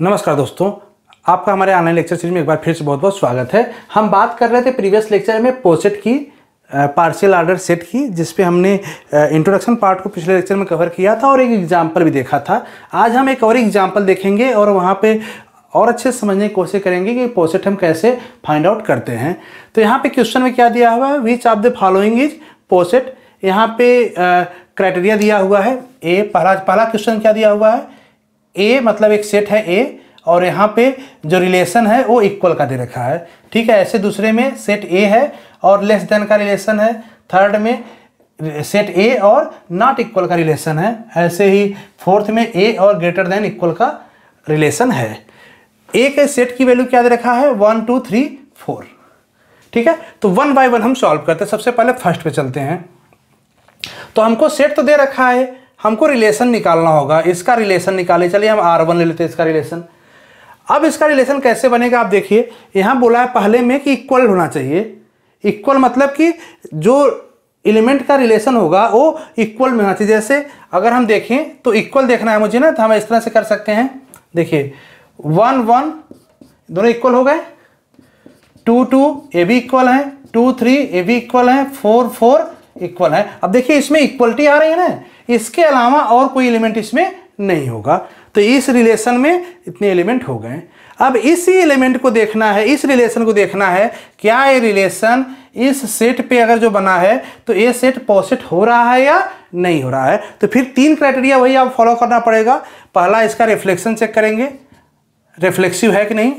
नमस्कार दोस्तों आपका हमारे ऑनलाइन लेक्चर सीरीज में एक बार फिर से बहुत बहुत स्वागत है हम बात कर रहे थे प्रीवियस लेक्चर में पोसेट की पार्सल आर्डर सेट की जिसपे हमने इंट्रोडक्शन पार्ट को पिछले लेक्चर में कवर किया था और एक एग्जाम्पल भी देखा था आज हम एक और एग्जाम्पल देखेंगे और वहाँ पर और अच्छे से समझने की कोशिश करेंगे कि पोसेट हम कैसे फाइंड आउट करते हैं तो यहाँ पे क्वेश्चन में क्या दिया हुआ है which of the following is poset यहाँ पे क्राइटेरिया दिया हुआ है ए पहला पहला क्वेश्चन क्या दिया हुआ है ए मतलब एक सेट है ए और यहाँ पे जो रिलेशन है वो इक्वल का दे रखा है ठीक है ऐसे दूसरे में सेट ए है और लेस देन का रिलेशन है थर्ड में सेट ए और नॉट इक्वल का रिलेशन है ऐसे ही फोर्थ में ए और ग्रेटर देन इक्वल का रिलेशन है ए के सेट की वैल्यू क्या दे रखा है वन टू थ्री फोर ठीक है तो वन बाय वन हम सॉल्व करते हैं सबसे पहले फर्स्ट पे चलते हैं तो हमको सेट तो दे रखा है हमको रिलेशन निकालना होगा इसका रिलेशन निकाले चलिए हम आर वन ले लेते हैं इसका रिलेशन अब इसका रिलेशन कैसे बनेगा आप देखिए यहाँ बोला है पहले में कि इक्वल होना चाहिए इक्वल मतलब कि जो एलिमेंट का रिलेशन होगा वो इक्वल में होना चाहिए जैसे अगर हम देखें तो इक्वल देखना है मुझे ना तो हम इस तरह से कर सकते हैं देखिए वन वन दोनों इक्वल हो गए टू टू ए भी इक्वल हैं टू थ्री ए भी इक्वल हैं फोर फोर इक्वल है अब देखिए इसमें इक्वलिटी आ रही है ना इसके अलावा और कोई एलिमेंट इसमें नहीं होगा तो इस रिलेशन में इतने एलिमेंट हो गए अब इसी एलिमेंट को देखना है इस रिलेशन को देखना है क्या ये रिलेशन इस सेट पे अगर जो बना है तो ये सेट पॉसिट हो रहा है या नहीं हो रहा है तो फिर तीन क्राइटेरिया वही आप फॉलो करना पड़ेगा पहला इसका रिफ्लेक्शन चेक करेंगे रिफ्लेक्सिव है कि नहीं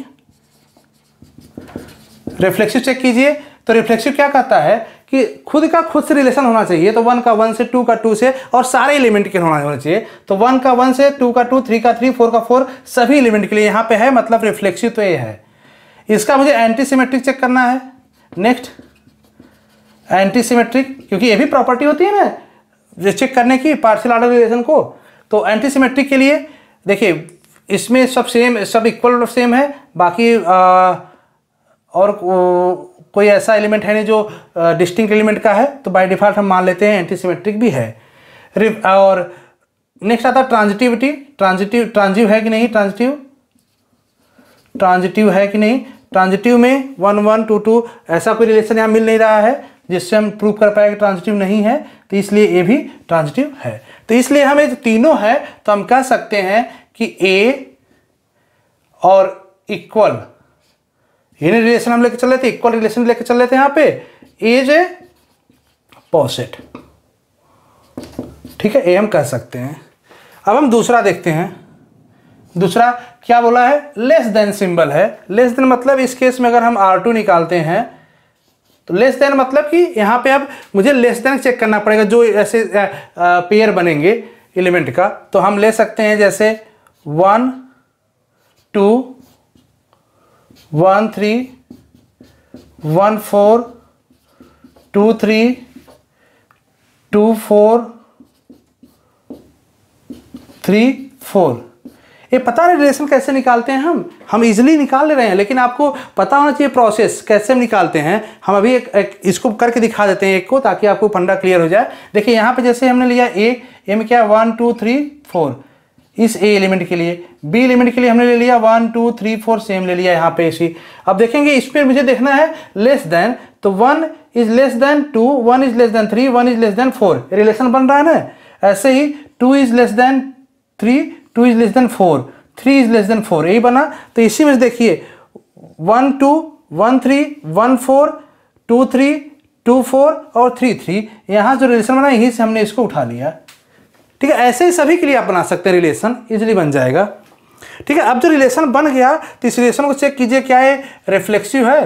रिफ्लेक्सिव चेक कीजिए तो रिफ्लेक्सिव क्या कहता है कि खुद का खुद से रिलेशन होना चाहिए तो वन का वन से टू का टू से और सारे एलिमेंट के होना होना चाहिए तो वन का वन से टू का टू थ्री का थ्री फोर का फोर सभी एलिमेंट के लिए यहाँ पे है मतलब रिफ्लेक्सिव तो ये है इसका मुझे एंटीसीमेट्रिक चेक करना है नेक्स्ट एंटीसीमेट्रिक क्योंकि ये भी प्रॉपर्टी होती है ना चेक करने की पार्सल आर्डर रिलेशन को तो एंटीसीमेट्रिक के लिए देखिए इसमें सब सेम सब इक्वल सेम है बाकी आ, और कोई ऐसा एलिमेंट है नहीं जो डिस्टिंक्ट एलिमेंट का है तो बाय डिफ़ॉल्ट हम मान लेते हैं एंटीसीमेट्रिक भी है और नेक्स्ट आता है ट्रांजिटिविटी ट्रांजिटिव ट्रांजिव है कि नहीं ट्रांजिटिव ट्रांजिटिव है कि नहीं ट्रांजिटिव में वन वन टू टू ऐसा कोई रिलेशन यहाँ मिल नहीं रहा है जिससे हम प्रूव कर पाए कि ट्रांजिटिव नहीं है तो इसलिए ए भी ट्रांजिटिव है तो इसलिए हमें जो तीनों है तो हम कह सकते हैं कि ए और इक्वल इन रिलेशन हम लेके चल रहे थे इक्वल रिलेशन लेके चल रहे थे यहाँ पे एज ए पॉसिट ठीक है ए हम कह सकते हैं अब हम दूसरा देखते हैं दूसरा क्या बोला है लेस देन सिंबल है लेस देन मतलब इस केस में अगर हम आर टू निकालते हैं तो लेस देन मतलब कि यहाँ पे अब मुझे लेस देन चेक करना पड़ेगा जो ऐसे पेयर बनेंगे एलिमेंट का तो हम ले सकते हैं जैसे one two one three one four two three two four three four ये पता नहीं रिलेशन कैसे निकालते हैं हम हम इजिली निकाल ले रहे हैं लेकिन आपको पता होना चाहिए प्रोसेस कैसे हम निकालते हैं हम अभी एक, एक इसको करके दिखा देते हैं एक को ताकि आपको फंडा क्लियर हो जाए देखिए यहाँ पे जैसे हमने लिया ए ए में क्या वन टू थ्री फोर इस ए एलिमेंट के लिए बी एलिमेंट के लिए हमने ले लिया one two three four same ले लिया यहाँ पे इसी अब देखेंगे इसमें मुझे देखना है लेस देन तो one is less than two one is less than three one is less than four relation बन रहा है ना ऐसे ही two is less than three two is less than four three is less than four यही बना तो इसी में देखिए one two one three one four two three two four और थ्री थ्री यहाँ जो रिलेशन बना यहीं से हमने इसको उठा लिया ठीक है ऐसे ही सभी के लिए आप बना सकते हैं रिलेशन इजिली बन जाएगा ठीक है अब जो रिलेशन बन गया तो इस रिलेशन को चेक कीजिए क्या है रिफ्लेक्सिव है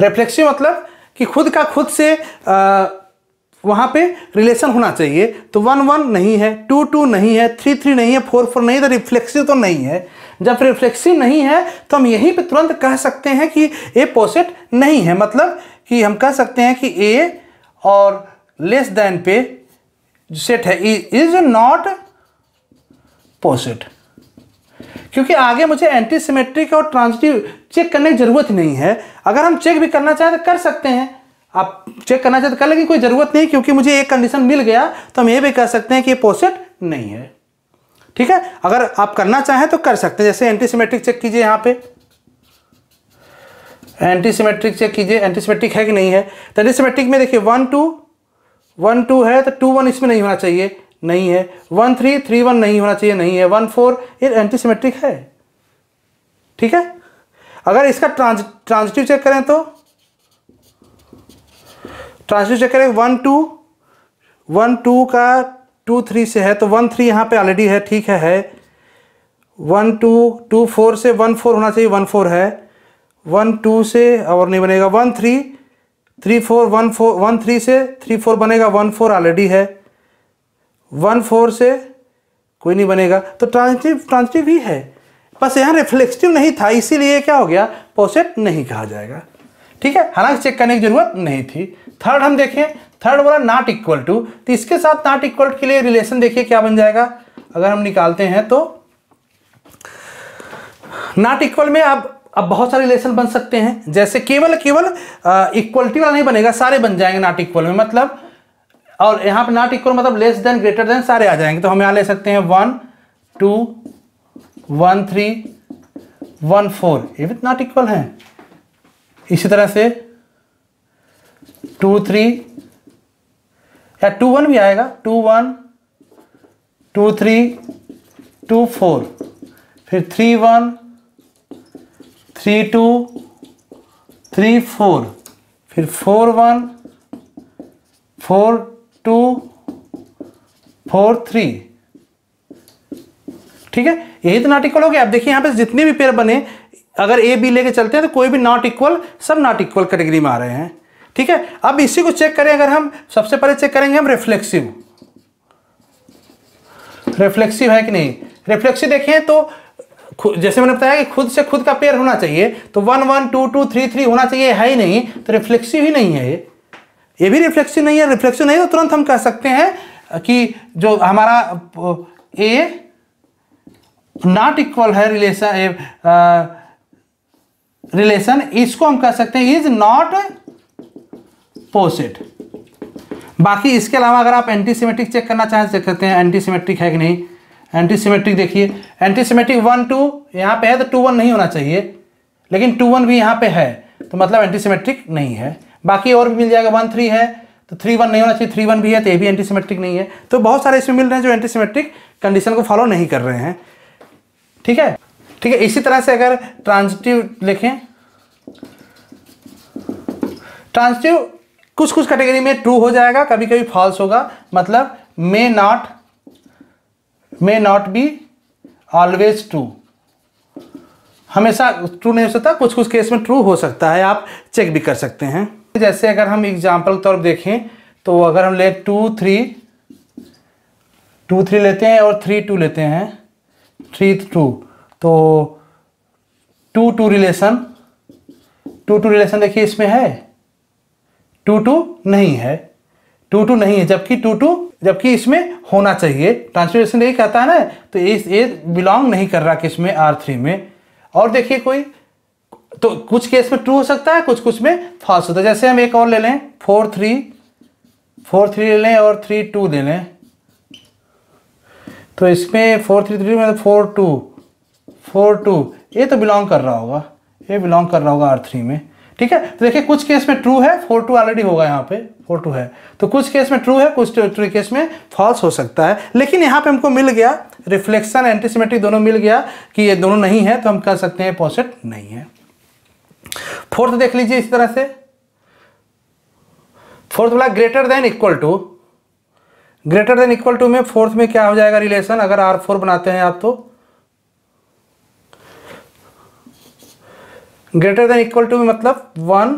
रिफ्लेक्सिव मतलब कि खुद का खुद से आ, वहाँ पे रिलेशन होना चाहिए तो वन वन नहीं है टू टू नहीं है थ्री थ्री नहीं है फोर फोर नहीं है तो रिफ्लेक्सिव तो नहीं है जब रिफ्लेक्सिव नहीं है तो हम यहीं पे तुरंत कह सकते हैं कि ए पोसेट नहीं है मतलब कि हम कह सकते हैं कि ए और लेस देन पे सेट है इज नॉट पोसेट क्योंकि आगे मुझे एंटी सिमेट्रिक और ट्रांसटिव चेक करने की ज़रूरत नहीं है अगर हम चेक भी करना चाहें तो कर सकते हैं आप चेक करना चाहते तो कर लेकिन कोई ज़रूरत नहीं क्योंकि मुझे एक कंडीशन मिल गया तो हम ये भी कह सकते हैं कि ये पोसेट नहीं है ठीक है अगर आप करना चाहें तो कर सकते हैं जैसे एंटीसीमेट्रिक चेक कीजिए यहाँ पे एंटीसीमेट्रिक चेक कीजिए एंटीसीमेट्रिक है कि नहीं है तो एंटीसीमेट्रिक में देखिए वन टू वन टू है तो टू वन इसमें नहीं होना चाहिए नहीं है वन थ्री थ्री वन नहीं होना चाहिए नहीं है वन फोर ये एंटीसीमेट्रिक है ठीक है अगर इसका ट्रांज ट्रांजिटिव चेक करें तो ट्रांजिटिव चेक करें वन टू वन टू का टू थ्री से है तो वन थ्री यहाँ पे ऑलरेडी है ठीक है है वन टू टू फोर से वन फोर होना चाहिए वन फोर है वन टू से और नहीं बनेगा one three three four one four one three से थ्री फोर बनेगा वन फोर ऑलरेडी है वन फोर से कोई नहीं बनेगा तो ट्रांसटिव ट्रांसटिव ही है बस यहाँ रिफ्लेक्सटिव नहीं था इसीलिए क्या हो गया पोसेट नहीं कहा जाएगा ठीक है हालांकि चेक करने की जरूरत नहीं थी थर्ड हम देखें थर्ड बोला नॉट इक्वल टू तो इसके साथ नॉट इक्वल के लिए रिलेशन देखिए क्या बन जाएगा अगर हम निकालते हैं तो नॉट इक्वल में आप अब बहुत सारे रिलेशन बन सकते हैं जैसे केवल केवल इक्वलिटी वाला नहीं बनेगा सारे बन जाएंगे नॉट इक्वल में मतलब और यहाँ पर नॉट इक्वल मतलब लेस देन ग्रेटर देन सारे आ जाएंगे तो हम यहाँ ले सकते हैं one two one three one four ये भी नॉट इक्वल है इसी तरह से टू थ्री या टू वन भी आएगा two one two three two four फिर three one three two three four फिर four one four two four three ठीक है यही तो नॉट इक्वल हो गया आप देखिए यहां पे जितने भी पेयर बने अगर ए बी लेके चलते हैं तो कोई भी नॉट इक्वल सब नॉट इक्वल कैटेगरी में आ रहे हैं ठीक है अब इसी को चेक करें अगर हम सबसे पहले चेक करेंगे हम रिफ्लेक्सिव रिफ्लेक्सिव है कि नहीं रिफ्लेक्सिव देखें तो जैसे मैंने बताया कि खुद से खुद का पेयर होना चाहिए तो one one two two three three होना चाहिए है ही नहीं तो रिफ्लेक्सिव ही नहीं है ये ये भी रिफ्लेक्सिव नहीं है रिफ्लेक्सिव नहीं तो तुरंत हम कह सकते हैं कि जो हमारा ए नॉट इक्वल है रिलेशन रिलेशन इसको हम कह सकते हैं इज नॉट पोसिड बाकी इसके अलावा अगर आप एंटीसीमेट्रिक चेक करना चाहें चेक करते हैं एंटीसीमेट्रिक है कि नहीं एंटीसीमेट्रिक देखिए एंटीसीमेट्रिक वन टू यहाँ पे है तो टू वन नहीं होना चाहिए लेकिन टू वन भी यहाँ पे है तो मतलब एंटीसीमेट्रिक नहीं है बाकी और भी मिल जाएगा वन थ्री है तो थ्री वन नहीं होना चाहिए थ्री वन भी है तो ये भी एंटीसीमेट्रिक नहीं है तो बहुत सारे इसमें मिल रहे हैं जो एंटीसीमेट्रिक कंडीशन को फॉलो नहीं कर रहे हैं ठीक है ठीक है इसी तरह से अगर ट्रांजिटिव लिखें ट्रांजिटिव कुछ कुछ कैटेगरी में ट्रू हो जाएगा कभी कभी फॉल्स होगा मतलब may not may not be always true हमेशा ट्रू नहीं हो सकता कुछ कुछ केस में ट्रू हो सकता है आप चेक भी कर सकते हैं जैसे अगर हम एग्जाम्पल तौर पर देखें तो अगर हम ले टू थ्री टू थ्री लेते हैं और थ्री टू लेते हैं थ्री टू तो two two relation two two relation देखिए इसमें है टू टू नहीं है टू टू नहीं है जबकि टू टू जबकि इसमें होना चाहिए ट्रांसफॉर्मेशन यही कहता है ना तो इस ये बिलोंग नहीं कर रहा किस में आर थ्री में और देखिए कोई तो कुछ केस में ट्रू हो सकता है कुछ कुछ में फॉल्स होता है जैसे हम एक और ले लें फोर थ्री फोर थ्री ले लें और थ्री टू ले लें तो इसमें फोर थ्री थ्री में फोर टू फोर टू ये तो बिलोंग कर रहा होगा ये बिलोंग कर रहा होगा आर थ्री में ठीक है तो देखिए कुछ केस में ट्रू है फोर टू ऑलरेडी होगा यहाँ पे फोर टू है तो कुछ केस में ट्रू है कुछ ट्रू केस में फॉल्स हो सकता है लेकिन यहाँ पे हमको मिल गया रिफ्लेक्शन एंटीसीमेट्रिक दोनों मिल गया कि ये दोनों नहीं है तो हम कह सकते हैं पॉसिट नहीं है फोर्थ देख लीजिए इस तरह से फोर्थ वाला greater than equal to greater than equal to में फोर्थ में क्या हो जाएगा रिलेशन अगर आर फोर बनाते हैं आप तो ग्रेटर देन इक्वल टू मतलब one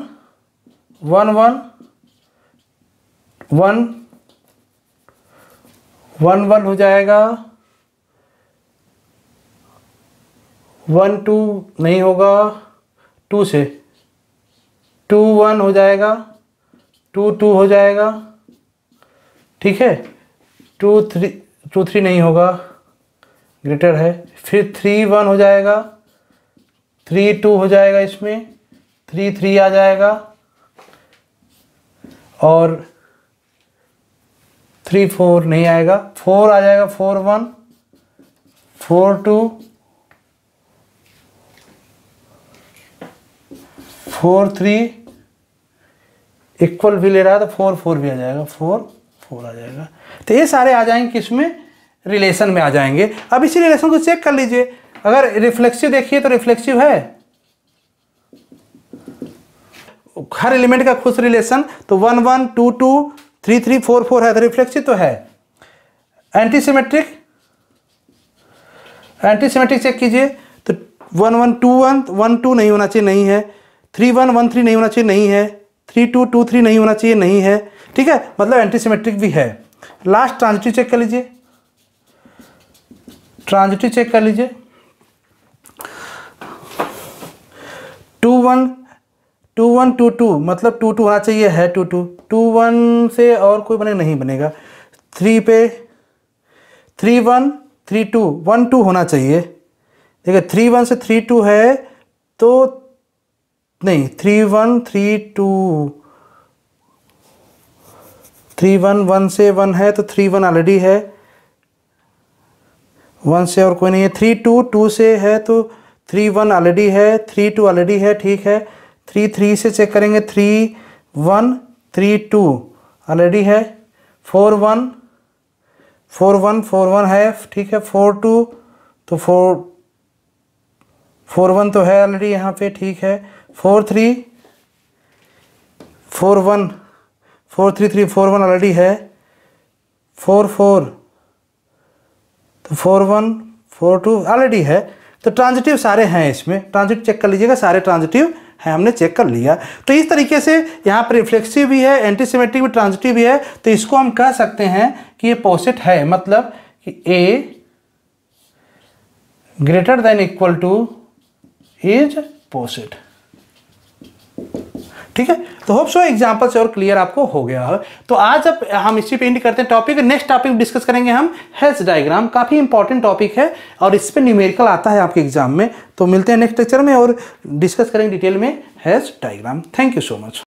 one one one one one हो जाएगा वन टू नहीं होगा टू से टू वन हो जाएगा टू टू हो जाएगा ठीक है टू थ्री टू थ्री नहीं होगा ग्रेटर है फिर थ्री वन हो जाएगा थ्री टू हो जाएगा इसमें थ्री थ्री आ जाएगा और थ्री फोर नहीं आएगा फोर आ जाएगा four one four two four three equal भी ले रहा है तो फोर फोर भी आ जाएगा फोर फोर आ जाएगा तो ये सारे आ जाएंगे किस में रिलेशन में आ जाएंगे अब इसी रिलेशन को चेक कर लीजिए अगर रिफ्लेक्सिव देखिए तो रिफ्लेक्सिव है हर एलिमेंट का खुद रिलेशन तो one one two two three three four four है तो रिफ्लेक्सिव तो है एंटीसीमेट्रिक एंटीसीमेट्रिक चेक कीजिए तो one one two one one two नहीं होना चाहिए नहीं है थ्री वन वन थ्री नहीं होना चाहिए नहीं है थ्री टू टू थ्री नहीं होना चाहिए नहीं है ठीक है मतलब एंटीसीमेट्रिक भी है लास्ट ट्रांजिटिव चेक कर लीजिए ट्रांजिटिव चेक कर लीजिए one two one two two मतलब टू टू होना चाहिए है टू टू टू वन से और कोई बने नहीं बनेगा थ्री पे three one three two one two होना चाहिए देखिए थ्री वन से थ्री टू है तो नहीं three one three two three one one से वन है तो थ्री वन ऑलरेडी है वन से और कोई नहीं है थ्री टू टू से है तो थ्री वन ऑलरेडी है थ्री टू ऑलरेडी है ठीक है थ्री थ्री से चेक करेंगे three one three two already है four one four one four one है ठीक है फोर टू तो फोर फोर वन तो है ऑलरेडी यहाँ पे ठीक है four three four one four three three four one already है फोर फोर तो four one four two already है तो ट्रांजिटिव सारे हैं इसमें ट्रांजिट चेक कर लीजिएगा सारे ट्रांजिटिव है हमने चेक कर लिया तो इस तरीके से यहाँ पर रिफ्लेक्सिव भी है एंटीसीमेटिक भी ट्रांजिटिव भी है तो इसको हम कह सकते हैं कि ये पॉसिट है मतलब कि A greater than equal to is poset ठीक है तो होप सो एग्जाम्पल से और क्लियर आपको हो गया तो आज अब हम इसी पे इंड करते हैं टॉपिक नेक्स्ट टॉपिक डिस्कस करेंगे हम हेल्थ डायग्राम काफ़ी इंपॉर्टेंट टॉपिक है और इस पर न्यूमेरिकल आता है आपके एग्जाम में तो मिलते हैं नेक्स्ट लेक्चर में और डिस्कस करेंगे डिटेल में health diagram thank you so much